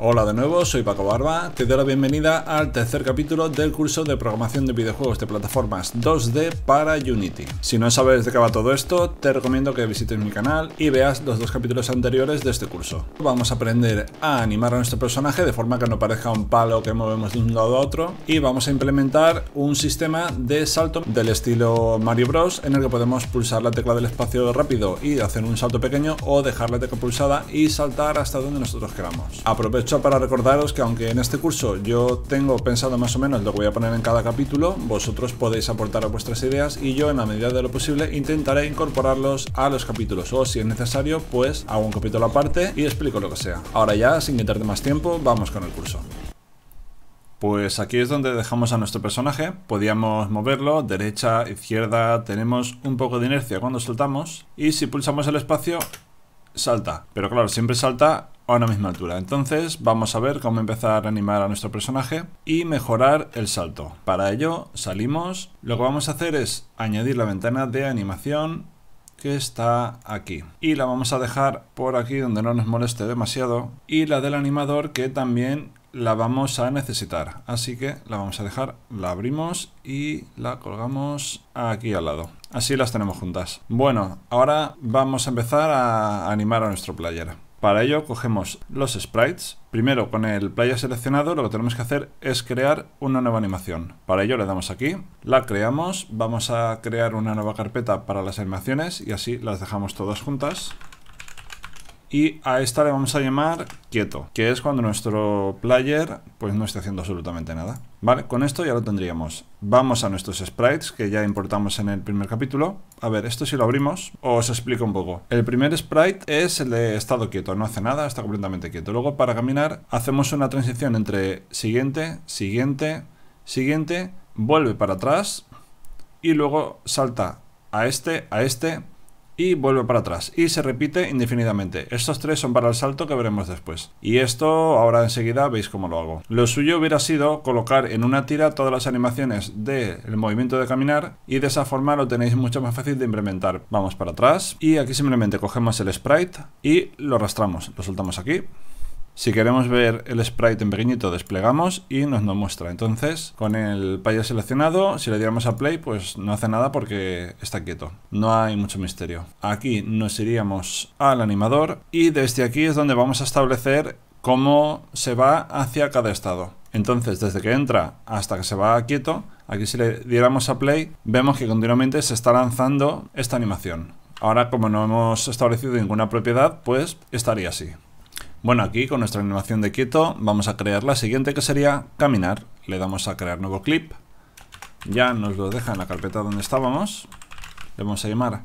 Hola de nuevo, soy Paco Barba, te doy la bienvenida al tercer capítulo del curso de programación de videojuegos de plataformas 2D para Unity. Si no sabes de qué va todo esto, te recomiendo que visites mi canal y veas los dos capítulos anteriores de este curso. Vamos a aprender a animar a nuestro personaje de forma que no parezca un palo que movemos de un lado a otro y vamos a implementar un sistema de salto del estilo Mario Bros en el que podemos pulsar la tecla del espacio rápido y hacer un salto pequeño o dejar la tecla pulsada y saltar hasta donde nosotros queramos. Aprovecho para recordaros que aunque en este curso yo tengo pensado más o menos lo que voy a poner en cada capítulo, vosotros podéis aportar a vuestras ideas y yo en la medida de lo posible intentaré incorporarlos a los capítulos o si es necesario pues hago un capítulo aparte y explico lo que sea. Ahora ya, sin quitarte más tiempo, vamos con el curso. Pues aquí es donde dejamos a nuestro personaje, podíamos moverlo, derecha, izquierda, tenemos un poco de inercia cuando soltamos y si pulsamos el espacio salta, pero claro, siempre salta a una misma altura. Entonces vamos a ver cómo empezar a animar a nuestro personaje y mejorar el salto. Para ello salimos, lo que vamos a hacer es añadir la ventana de animación que está aquí y la vamos a dejar por aquí donde no nos moleste demasiado y la del animador que también la vamos a necesitar así que la vamos a dejar la abrimos y la colgamos aquí al lado así las tenemos juntas bueno ahora vamos a empezar a animar a nuestro player para ello cogemos los sprites. Primero con el player seleccionado lo que tenemos que hacer es crear una nueva animación. Para ello le damos aquí, la creamos, vamos a crear una nueva carpeta para las animaciones y así las dejamos todas juntas. Y a esta le vamos a llamar quieto, que es cuando nuestro player pues no esté haciendo absolutamente nada. Vale, con esto ya lo tendríamos. Vamos a nuestros sprites que ya importamos en el primer capítulo. A ver, esto si lo abrimos, os explico un poco. El primer sprite es el de estado quieto, no hace nada, está completamente quieto. Luego para caminar hacemos una transición entre siguiente, siguiente, siguiente, vuelve para atrás y luego salta a este, a este, y vuelve para atrás y se repite indefinidamente. Estos tres son para el salto que veremos después. Y esto ahora enseguida veis cómo lo hago. Lo suyo hubiera sido colocar en una tira todas las animaciones del movimiento de caminar y de esa forma lo tenéis mucho más fácil de implementar. Vamos para atrás y aquí simplemente cogemos el sprite y lo arrastramos. Lo soltamos aquí si queremos ver el sprite en pequeñito, desplegamos y nos lo muestra. Entonces, con el payas seleccionado, si le diéramos a play, pues no hace nada porque está quieto. No hay mucho misterio. Aquí nos iríamos al animador y desde aquí es donde vamos a establecer cómo se va hacia cada estado. Entonces, desde que entra hasta que se va quieto, aquí si le diéramos a play, vemos que continuamente se está lanzando esta animación. Ahora, como no hemos establecido ninguna propiedad, pues estaría así. Bueno, aquí con nuestra animación de quieto vamos a crear la siguiente que sería caminar. Le damos a crear nuevo clip. Ya nos lo deja en la carpeta donde estábamos. Le vamos a llamar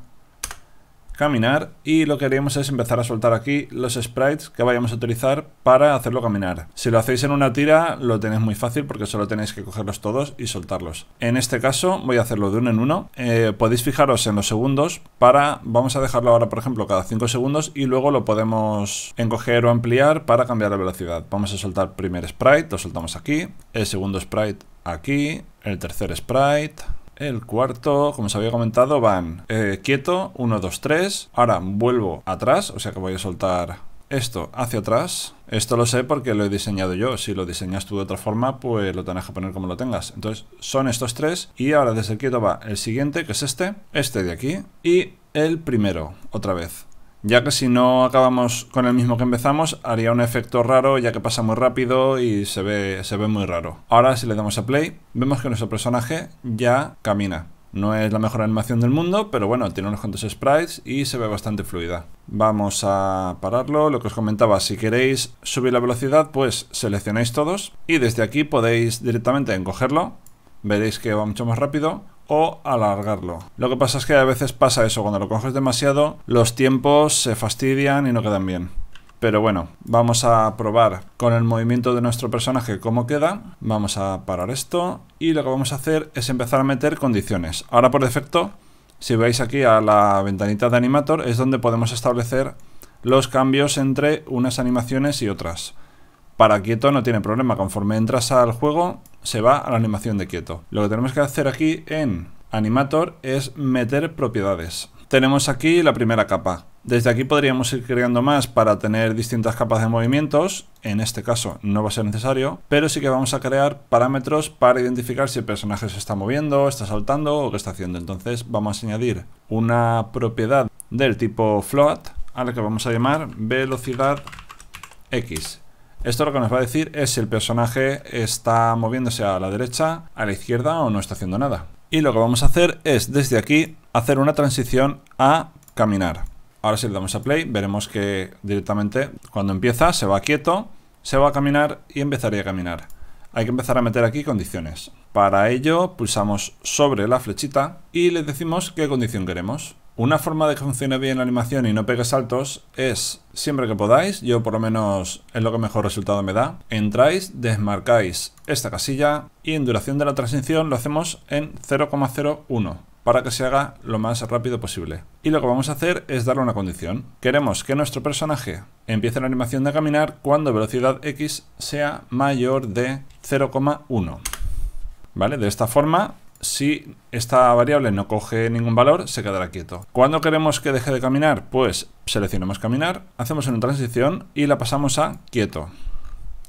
caminar y lo que haríamos es empezar a soltar aquí los sprites que vayamos a utilizar para hacerlo caminar. Si lo hacéis en una tira lo tenéis muy fácil porque solo tenéis que cogerlos todos y soltarlos. En este caso voy a hacerlo de uno en uno. Eh, podéis fijaros en los segundos para... Vamos a dejarlo ahora por ejemplo cada 5 segundos y luego lo podemos encoger o ampliar para cambiar la velocidad. Vamos a soltar primer sprite, lo soltamos aquí, el segundo sprite aquí, el tercer sprite el cuarto, como os había comentado, van eh, quieto, 1, 2, 3. Ahora vuelvo atrás, o sea que voy a soltar esto hacia atrás. Esto lo sé porque lo he diseñado yo. Si lo diseñas tú de otra forma, pues lo tenés que poner como lo tengas. Entonces son estos tres. Y ahora desde el quieto va el siguiente, que es este, este de aquí, y el primero, otra vez ya que si no acabamos con el mismo que empezamos, haría un efecto raro ya que pasa muy rápido y se ve, se ve muy raro. Ahora si le damos a play, vemos que nuestro personaje ya camina. No es la mejor animación del mundo, pero bueno, tiene unos cuantos sprites y se ve bastante fluida. Vamos a pararlo, lo que os comentaba, si queréis subir la velocidad, pues seleccionáis todos y desde aquí podéis directamente encogerlo. Veréis que va mucho más rápido o alargarlo. Lo que pasa es que a veces pasa eso, cuando lo coges demasiado, los tiempos se fastidian y no quedan bien. Pero bueno, vamos a probar con el movimiento de nuestro personaje cómo queda. Vamos a parar esto y lo que vamos a hacer es empezar a meter condiciones. Ahora por defecto, si veis aquí a la ventanita de Animator, es donde podemos establecer los cambios entre unas animaciones y otras. Para quieto no tiene problema, conforme entras al juego se va a la animación de quieto. Lo que tenemos que hacer aquí en Animator es meter propiedades. Tenemos aquí la primera capa. Desde aquí podríamos ir creando más para tener distintas capas de movimientos. En este caso no va a ser necesario, pero sí que vamos a crear parámetros para identificar si el personaje se está moviendo, está saltando o qué está haciendo. Entonces vamos a añadir una propiedad del tipo float a la que vamos a llamar velocidad x esto lo que nos va a decir es si el personaje está moviéndose a la derecha, a la izquierda o no está haciendo nada. Y lo que vamos a hacer es desde aquí hacer una transición a caminar. Ahora si le damos a play veremos que directamente cuando empieza se va quieto, se va a caminar y empezaría a caminar. Hay que empezar a meter aquí condiciones. Para ello pulsamos sobre la flechita y le decimos qué condición queremos. Una forma de que funcione bien la animación y no pegue saltos es, siempre que podáis, yo por lo menos es lo que mejor resultado me da, entráis, desmarcáis esta casilla y en duración de la transición lo hacemos en 0,01 para que se haga lo más rápido posible. Y lo que vamos a hacer es darle una condición. Queremos que nuestro personaje empiece la animación de caminar cuando velocidad X sea mayor de 0,1. ¿Vale? De esta forma si esta variable no coge ningún valor, se quedará quieto. ¿Cuándo queremos que deje de caminar? Pues seleccionamos caminar, hacemos una transición y la pasamos a quieto.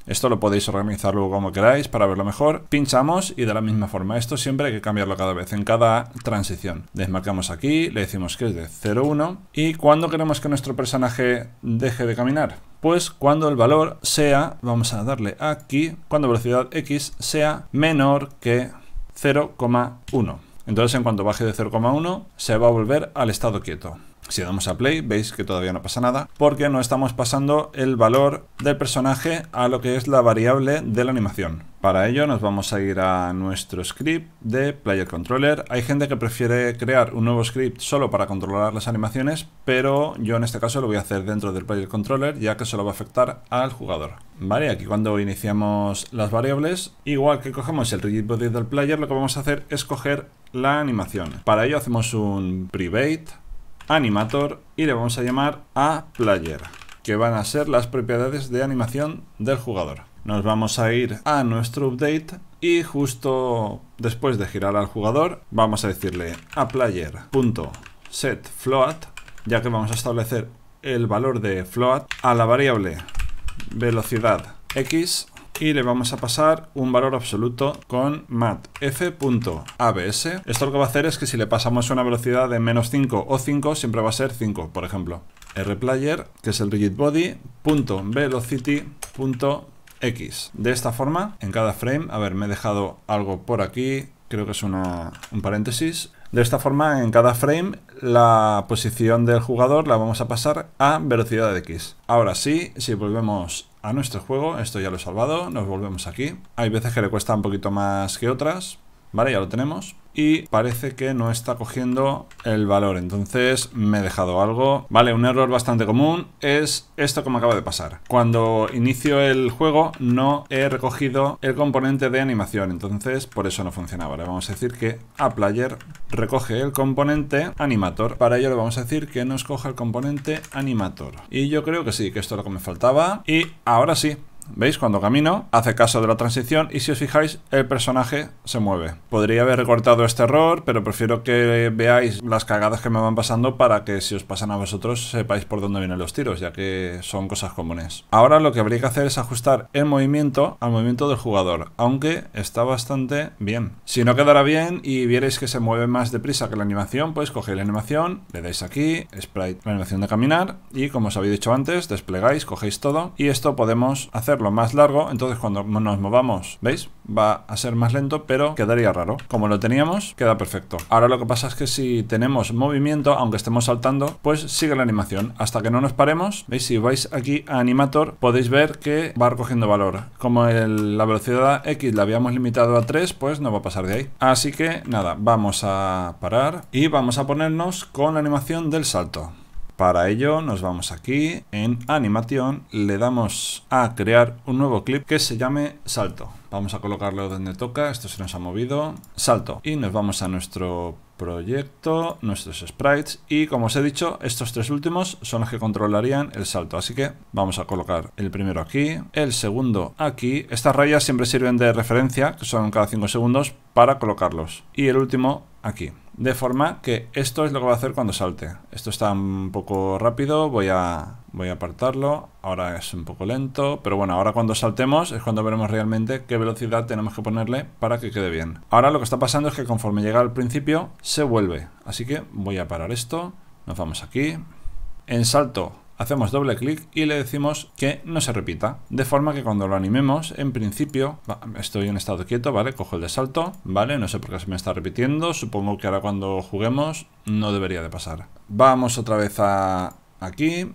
Esto lo podéis organizar luego como queráis para verlo mejor. Pinchamos y de la misma forma. Esto siempre hay que cambiarlo cada vez, en cada transición. Desmarcamos aquí, le decimos que es de 0,1. ¿Y cuándo queremos que nuestro personaje deje de caminar? Pues cuando el valor sea, vamos a darle aquí, cuando velocidad x sea menor que 0,1. Entonces en cuanto baje de 0,1 se va a volver al estado quieto. Si damos a play veis que todavía no pasa nada porque no estamos pasando el valor del personaje a lo que es la variable de la animación. Para ello nos vamos a ir a nuestro script de Player Controller. Hay gente que prefiere crear un nuevo script solo para controlar las animaciones, pero yo en este caso lo voy a hacer dentro del Player Controller ya que solo va a afectar al jugador. Vale, aquí cuando iniciamos las variables, igual que cogemos el RigidBody del player, lo que vamos a hacer es coger la animación. Para ello hacemos un private animator y le vamos a llamar a player, que van a ser las propiedades de animación del jugador nos vamos a ir a nuestro update y justo después de girar al jugador vamos a decirle a player.setFloat ya que vamos a establecer el valor de float a la variable velocidad x y le vamos a pasar un valor absoluto con matf.abs. Esto lo que va a hacer es que si le pasamos una velocidad de menos 5 o 5, siempre va a ser 5, por ejemplo. rplayer, que es el rigidbody.velocity.velocity X. De esta forma, en cada frame, a ver, me he dejado algo por aquí, creo que es un paréntesis. De esta forma, en cada frame, la posición del jugador la vamos a pasar a velocidad de X. Ahora sí, si volvemos a nuestro juego, esto ya lo he salvado, nos volvemos aquí. Hay veces que le cuesta un poquito más que otras, Vale, ya lo tenemos. Y parece que no está cogiendo el valor, entonces me he dejado algo. Vale, un error bastante común es esto que me acaba de pasar. Cuando inicio el juego no he recogido el componente de animación, entonces por eso no funcionaba. Vale, vamos a decir que a player recoge el componente animator. Para ello le vamos a decir que no coja el componente animator. Y yo creo que sí, que esto es lo que me faltaba. Y ahora sí, ¿Veis? Cuando camino, hace caso de la transición y si os fijáis, el personaje se mueve. Podría haber recortado este error, pero prefiero que veáis las cagadas que me van pasando para que si os pasan a vosotros sepáis por dónde vienen los tiros, ya que son cosas comunes. Ahora lo que habría que hacer es ajustar el movimiento al movimiento del jugador, aunque está bastante bien. Si no quedara bien y vierais que se mueve más deprisa que la animación, pues cogéis la animación, le dais aquí, sprite, la animación de caminar, y como os había dicho antes, desplegáis, cogéis todo, y esto podemos hacer lo más largo, entonces cuando nos movamos, ¿veis? Va a ser más lento, pero quedaría raro. Como lo teníamos, queda perfecto. Ahora lo que pasa es que si tenemos movimiento, aunque estemos saltando, pues sigue la animación. Hasta que no nos paremos, ¿veis? Si vais aquí a Animator, podéis ver que va recogiendo valor. Como el, la velocidad X la habíamos limitado a 3, pues no va a pasar de ahí. Así que nada, vamos a parar y vamos a ponernos con la animación del salto. Para ello nos vamos aquí en animación, le damos a crear un nuevo clip que se llame salto. Vamos a colocarlo donde toca, esto se nos ha movido. Salto y nos vamos a nuestro proyecto, nuestros sprites y como os he dicho, estos tres últimos son los que controlarían el salto, así que vamos a colocar el primero aquí, el segundo aquí, estas rayas siempre sirven de referencia, que son cada cinco segundos, para colocarlos y el último aquí, de forma que esto es lo que va a hacer cuando salte, esto está un poco rápido, voy a Voy a apartarlo. Ahora es un poco lento. Pero bueno, ahora cuando saltemos es cuando veremos realmente qué velocidad tenemos que ponerle para que quede bien. Ahora lo que está pasando es que conforme llega al principio se vuelve. Así que voy a parar esto. Nos vamos aquí. En salto hacemos doble clic y le decimos que no se repita. De forma que cuando lo animemos, en principio, estoy en estado quieto, ¿vale? Cojo el de salto, ¿vale? No sé por qué se me está repitiendo, supongo que ahora cuando juguemos no debería de pasar. Vamos otra vez a aquí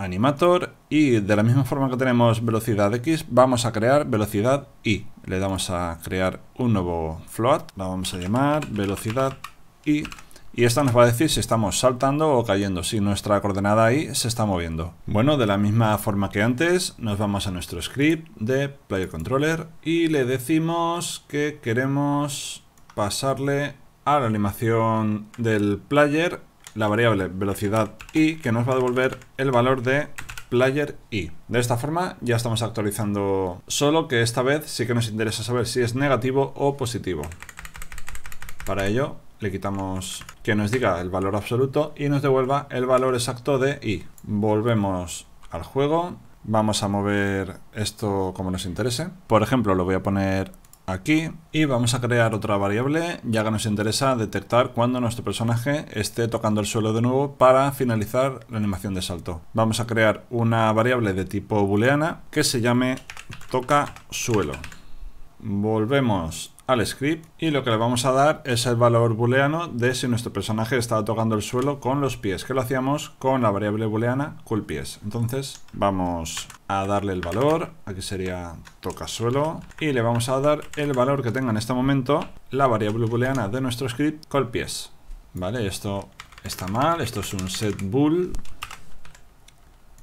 animator y de la misma forma que tenemos velocidad x vamos a crear velocidad y le damos a crear un nuevo float la vamos a llamar velocidad y y esta nos va a decir si estamos saltando o cayendo, si nuestra coordenada y se está moviendo. Bueno, de la misma forma que antes, nos vamos a nuestro script de player controller y le decimos que queremos pasarle a la animación del player la variable velocidad y que nos va a devolver el valor de player y De esta forma ya estamos actualizando solo que esta vez sí que nos interesa saber si es negativo o positivo. Para ello le quitamos que nos diga el valor absoluto y nos devuelva el valor exacto de y Volvemos al juego, vamos a mover esto como nos interese. Por ejemplo lo voy a poner aquí y vamos a crear otra variable ya que nos interesa detectar cuando nuestro personaje esté tocando el suelo de nuevo para finalizar la animación de salto. Vamos a crear una variable de tipo booleana que se llame toca suelo. Volvemos al script y lo que le vamos a dar es el valor booleano de si nuestro personaje estaba tocando el suelo con los pies, que lo hacíamos con la variable booleana col pies. Entonces vamos a darle el valor, aquí sería toca suelo, y le vamos a dar el valor que tenga en este momento la variable booleana de nuestro script col pies. Vale, esto está mal, esto es un set bool,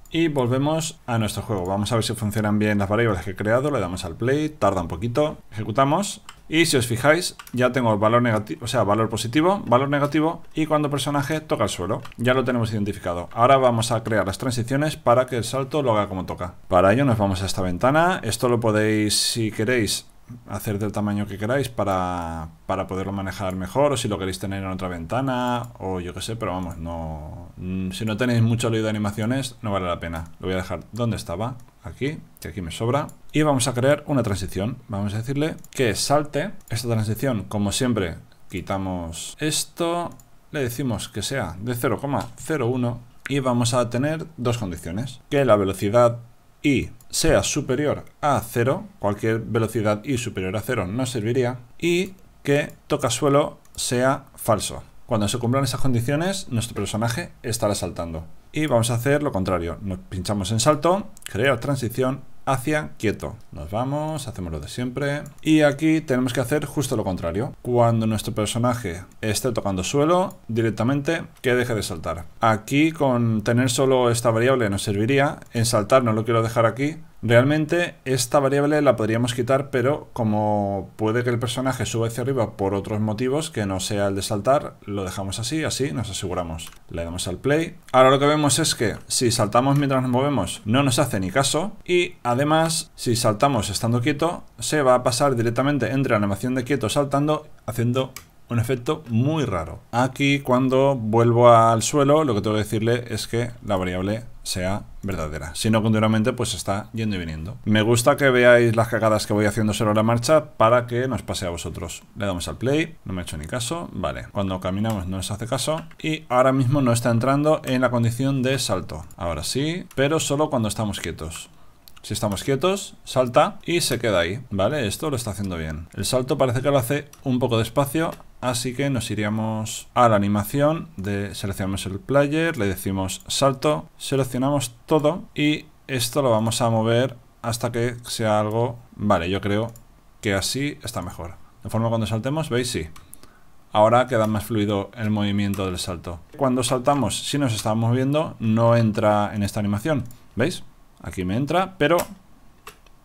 y volvemos a nuestro juego. Vamos a ver si funcionan bien las variables que he creado. Le damos al play, tarda un poquito. Ejecutamos y si os fijáis, ya tengo el valor negativo, o sea, valor positivo, valor negativo y cuando personaje toca el suelo. Ya lo tenemos identificado. Ahora vamos a crear las transiciones para que el salto lo haga como toca. Para ello nos vamos a esta ventana. Esto lo podéis, si queréis, hacer del tamaño que queráis para, para poderlo manejar mejor o si lo queréis tener en otra ventana o yo qué sé, pero vamos, no, Mm, si no tenéis mucho leído de animaciones, no vale la pena. Lo voy a dejar donde estaba, aquí, que aquí me sobra. Y vamos a crear una transición. Vamos a decirle que salte esta transición. Como siempre, quitamos esto. Le decimos que sea de 0,01 y vamos a tener dos condiciones. Que la velocidad y sea superior a 0, cualquier velocidad y superior a 0 nos serviría, y que toca suelo sea falso. Cuando se cumplan esas condiciones, nuestro personaje estará saltando. Y vamos a hacer lo contrario. Nos pinchamos en salto, crear transición hacia quieto. Nos vamos, hacemos lo de siempre. Y aquí tenemos que hacer justo lo contrario. Cuando nuestro personaje esté tocando suelo, directamente que deje de saltar. Aquí con tener solo esta variable nos serviría. En saltar no lo quiero dejar aquí Realmente esta variable la podríamos quitar, pero como puede que el personaje suba hacia arriba por otros motivos que no sea el de saltar, lo dejamos así, así nos aseguramos. Le damos al play. Ahora lo que vemos es que si saltamos mientras nos movemos no nos hace ni caso y además si saltamos estando quieto se va a pasar directamente entre la animación de quieto saltando haciendo un efecto muy raro. Aquí cuando vuelvo al suelo lo que tengo que decirle es que la variable sea verdadera. Si no, continuamente pues está yendo y viniendo. Me gusta que veáis las cagadas que voy haciendo sobre la marcha para que nos pase a vosotros. Le damos al play, no me ha hecho ni caso, vale. Cuando caminamos no nos hace caso y ahora mismo no está entrando en la condición de salto. Ahora sí, pero solo cuando estamos quietos. Si estamos quietos, salta y se queda ahí, ¿vale? Esto lo está haciendo bien. El salto parece que lo hace un poco despacio Así que nos iríamos a la animación de seleccionamos el player, le decimos salto, seleccionamos todo y esto lo vamos a mover hasta que sea algo... Vale, yo creo que así está mejor. De forma cuando saltemos, veis, sí. Ahora queda más fluido el movimiento del salto. Cuando saltamos, si nos estamos moviendo, no entra en esta animación. ¿Veis? Aquí me entra, pero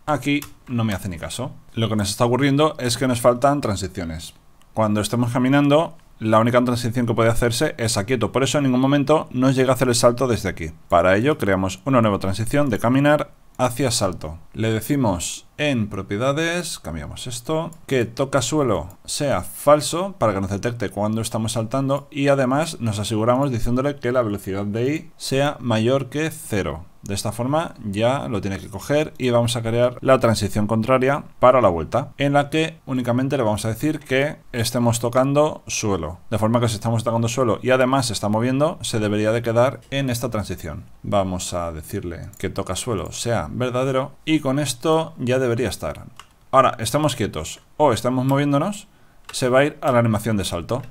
aquí no me hace ni caso. Lo que nos está ocurriendo es que nos faltan transiciones cuando estemos caminando, la única transición que puede hacerse es a quieto, por eso en ningún momento nos llega a hacer el salto desde aquí. Para ello creamos una nueva transición de caminar hacia salto. Le decimos en propiedades, cambiamos esto, que toca suelo sea falso para que nos detecte cuando estamos saltando y además nos aseguramos diciéndole que la velocidad de i sea mayor que 0. De esta forma ya lo tiene que coger y vamos a crear la transición contraria para la vuelta, en la que únicamente le vamos a decir que estemos tocando suelo. De forma que si estamos tocando suelo y además se está moviendo, se debería de quedar en esta transición. Vamos a decirle que toca suelo sea verdadero y con esto ya debería estar. Ahora, estamos quietos o estamos moviéndonos, se va a ir a la animación de salto.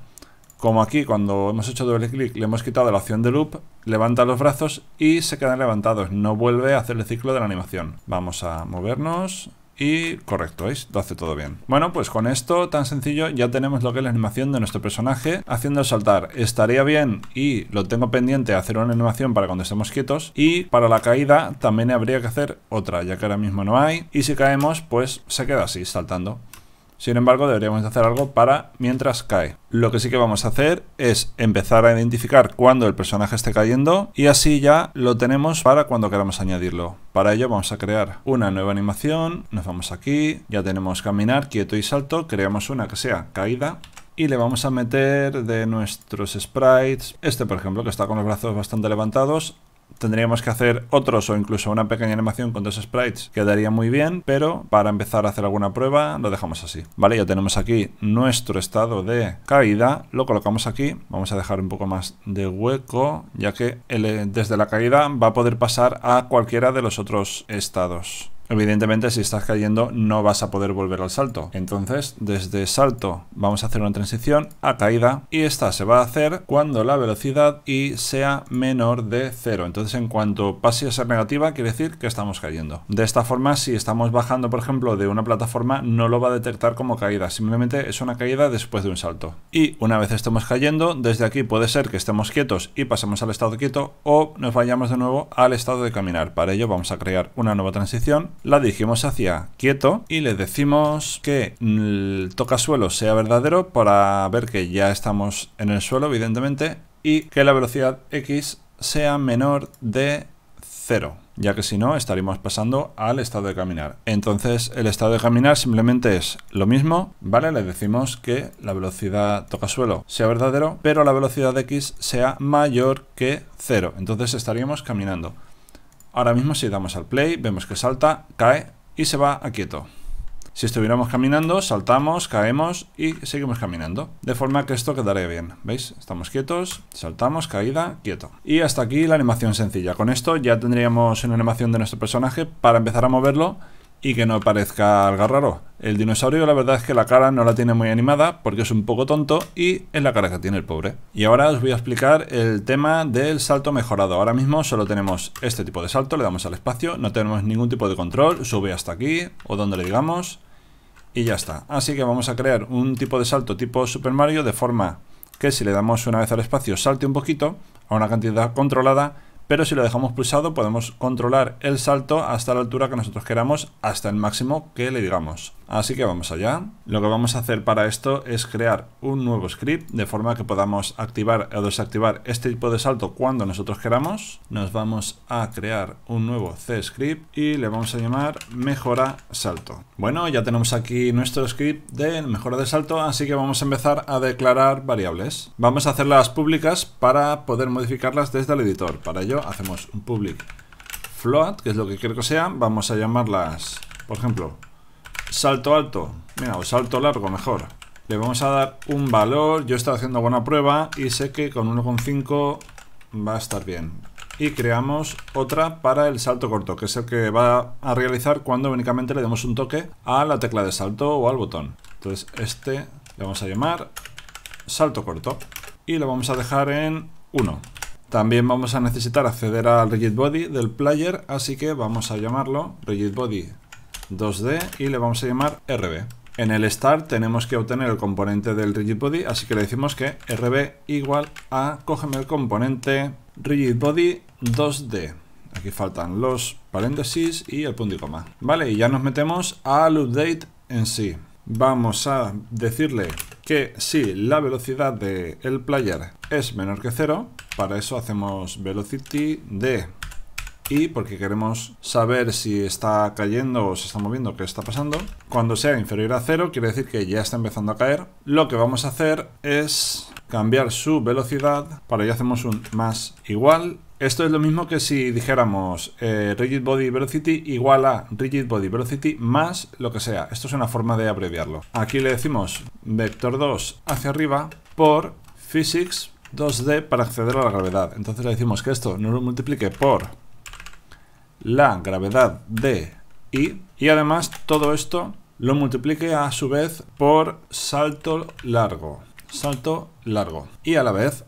Como aquí, cuando hemos hecho doble clic, le hemos quitado la opción de loop, levanta los brazos y se quedan levantados. No vuelve a hacer el ciclo de la animación. Vamos a movernos. Y correcto, ¿veis? Lo hace todo bien. Bueno, pues con esto tan sencillo ya tenemos lo que es la animación de nuestro personaje haciendo saltar. Estaría bien y lo tengo pendiente hacer una animación para cuando estemos quietos y para la caída también habría que hacer otra ya que ahora mismo no hay y si caemos pues se queda así saltando. Sin embargo, deberíamos hacer algo para mientras cae. Lo que sí que vamos a hacer es empezar a identificar cuando el personaje esté cayendo y así ya lo tenemos para cuando queramos añadirlo. Para ello vamos a crear una nueva animación, nos vamos aquí, ya tenemos caminar, quieto y salto, creamos una que sea caída y le vamos a meter de nuestros sprites, este por ejemplo que está con los brazos bastante levantados, tendríamos que hacer otros o incluso una pequeña animación con dos sprites. Quedaría muy bien, pero para empezar a hacer alguna prueba lo dejamos así. Vale, ya tenemos aquí nuestro estado de caída, lo colocamos aquí, vamos a dejar un poco más de hueco, ya que desde la caída va a poder pasar a cualquiera de los otros estados evidentemente si estás cayendo no vas a poder volver al salto. Entonces, desde salto vamos a hacer una transición a caída y esta se va a hacer cuando la velocidad y sea menor de cero. Entonces, en cuanto pase a ser negativa, quiere decir que estamos cayendo. De esta forma, si estamos bajando, por ejemplo, de una plataforma, no lo va a detectar como caída. Simplemente es una caída después de un salto. Y una vez estemos cayendo, desde aquí puede ser que estemos quietos y pasemos al estado quieto o nos vayamos de nuevo al estado de caminar. Para ello vamos a crear una nueva transición la dirigimos hacia quieto y le decimos que mm, el suelo sea verdadero para ver que ya estamos en el suelo, evidentemente, y que la velocidad x sea menor de 0, ya que si no estaríamos pasando al estado de caminar. Entonces el estado de caminar simplemente es lo mismo, ¿vale? Le decimos que la velocidad toca suelo sea verdadero, pero la velocidad x sea mayor que 0, entonces estaríamos caminando. Ahora mismo si damos al play, vemos que salta, cae y se va a quieto. Si estuviéramos caminando, saltamos, caemos y seguimos caminando. De forma que esto quedaría bien. ¿Veis? Estamos quietos, saltamos, caída, quieto. Y hasta aquí la animación sencilla. Con esto ya tendríamos una animación de nuestro personaje para empezar a moverlo y que no parezca algo raro. El dinosaurio la verdad es que la cara no la tiene muy animada porque es un poco tonto y es la cara que tiene el pobre. Y ahora os voy a explicar el tema del salto mejorado. Ahora mismo solo tenemos este tipo de salto, le damos al espacio, no tenemos ningún tipo de control, sube hasta aquí o donde le digamos y ya está. Así que vamos a crear un tipo de salto tipo Super Mario de forma que si le damos una vez al espacio salte un poquito a una cantidad controlada pero si lo dejamos pulsado podemos controlar el salto hasta la altura que nosotros queramos, hasta el máximo que le digamos. Así que vamos allá. Lo que vamos a hacer para esto es crear un nuevo script de forma que podamos activar o desactivar este tipo de salto cuando nosotros queramos. Nos vamos a crear un nuevo C script y le vamos a llamar mejora salto. Bueno, ya tenemos aquí nuestro script de mejora de salto, así que vamos a empezar a declarar variables. Vamos a hacerlas públicas para poder modificarlas desde el editor. Para ello hacemos un public float, que es lo que quiero que sea. Vamos a llamarlas, por ejemplo, salto alto. Mira, o salto largo, mejor. Le vamos a dar un valor. Yo estaba haciendo buena prueba y sé que con 1,5 va a estar bien. Y creamos otra para el salto corto, que es el que va a realizar cuando únicamente le demos un toque a la tecla de salto o al botón. Entonces este le vamos a llamar salto corto y lo vamos a dejar en 1. También vamos a necesitar acceder al RigidBody del player, así que vamos a llamarlo rigidbody 2D y le vamos a llamar RB. En el start tenemos que obtener el componente del RigidBody, así que le decimos que RB igual a cógeme el componente rigidbody 2D. Aquí faltan los paréntesis y el punto y coma. Vale, y ya nos metemos al update en sí. Vamos a decirle que si la velocidad del el player es menor que 0, para eso hacemos velocity de y porque queremos saber si está cayendo o se está moviendo, qué está pasando. Cuando sea inferior a 0, quiere decir que ya está empezando a caer. Lo que vamos a hacer es cambiar su velocidad. Para ello hacemos un más igual esto es lo mismo que si dijéramos eh, rigid body velocity igual a rigid body velocity más lo que sea. Esto es una forma de abreviarlo. Aquí le decimos vector 2 hacia arriba por physics 2D para acceder a la gravedad. Entonces le decimos que esto no lo multiplique por la gravedad de I y además todo esto lo multiplique a su vez por salto largo. Salto largo. Y a la vez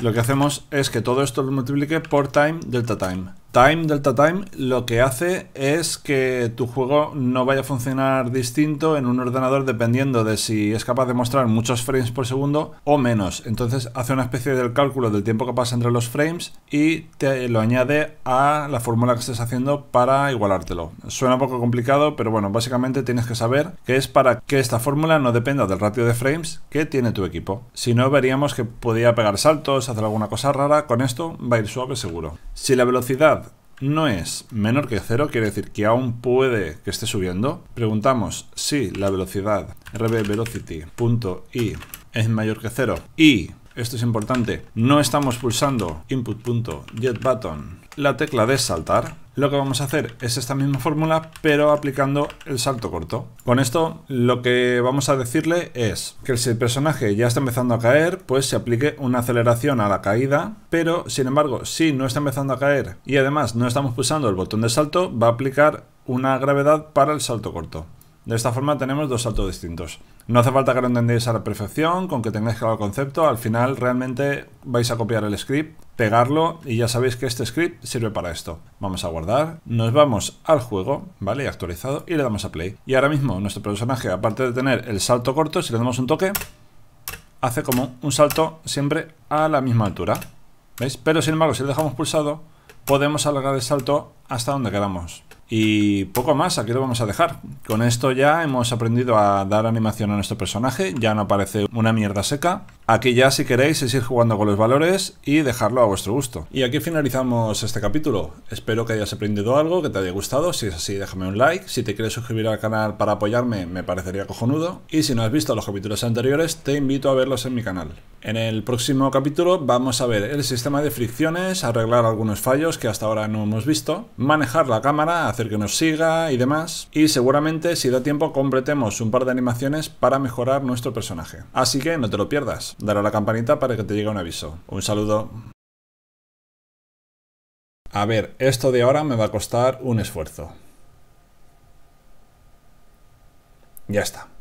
lo que hacemos es que todo esto lo multiplique por time delta time. Time, Delta Time, lo que hace es que tu juego no vaya a funcionar distinto en un ordenador dependiendo de si es capaz de mostrar muchos frames por segundo o menos. Entonces hace una especie del cálculo del tiempo que pasa entre los frames y te lo añade a la fórmula que estés haciendo para igualártelo. Suena un poco complicado, pero bueno, básicamente tienes que saber que es para que esta fórmula no dependa del ratio de frames que tiene tu equipo. Si no, veríamos que podía pegar saltos, hacer alguna cosa rara. Con esto va a ir suave seguro. Si la velocidad no es menor que cero, quiere decir que aún puede que esté subiendo. Preguntamos si la velocidad rbVelocity.i es mayor que cero y, esto es importante, no estamos pulsando input.jetButton, la tecla de saltar, lo que vamos a hacer es esta misma fórmula, pero aplicando el salto corto. Con esto lo que vamos a decirle es que si el personaje ya está empezando a caer, pues se aplique una aceleración a la caída, pero sin embargo, si no está empezando a caer y además no estamos pulsando el botón de salto, va a aplicar una gravedad para el salto corto. De esta forma tenemos dos saltos distintos. No hace falta que lo entendáis a la perfección, con que tengáis claro el concepto, al final realmente vais a copiar el script, pegarlo y ya sabéis que este script sirve para esto. Vamos a guardar, nos vamos al juego, ¿vale? Actualizado y le damos a play. Y ahora mismo nuestro personaje, aparte de tener el salto corto, si le damos un toque, hace como un salto siempre a la misma altura. ¿Veis? Pero sin embargo, si le dejamos pulsado, podemos alargar el salto hasta donde queramos. Y poco más, aquí lo vamos a dejar. Con esto ya hemos aprendido a dar animación a nuestro personaje, ya no aparece una mierda seca. Aquí ya si queréis es ir jugando con los valores y dejarlo a vuestro gusto. Y aquí finalizamos este capítulo. Espero que hayas aprendido algo, que te haya gustado. Si es así, déjame un like. Si te quieres suscribir al canal para apoyarme, me parecería cojonudo. Y si no has visto los capítulos anteriores, te invito a verlos en mi canal. En el próximo capítulo vamos a ver el sistema de fricciones, arreglar algunos fallos que hasta ahora no hemos visto, manejar la cámara, hacer que nos siga y demás. Y seguramente si da tiempo completemos un par de animaciones para mejorar nuestro personaje. Así que no te lo pierdas. Dar a la campanita para que te llegue un aviso. Un saludo. A ver, esto de ahora me va a costar un esfuerzo. Ya está.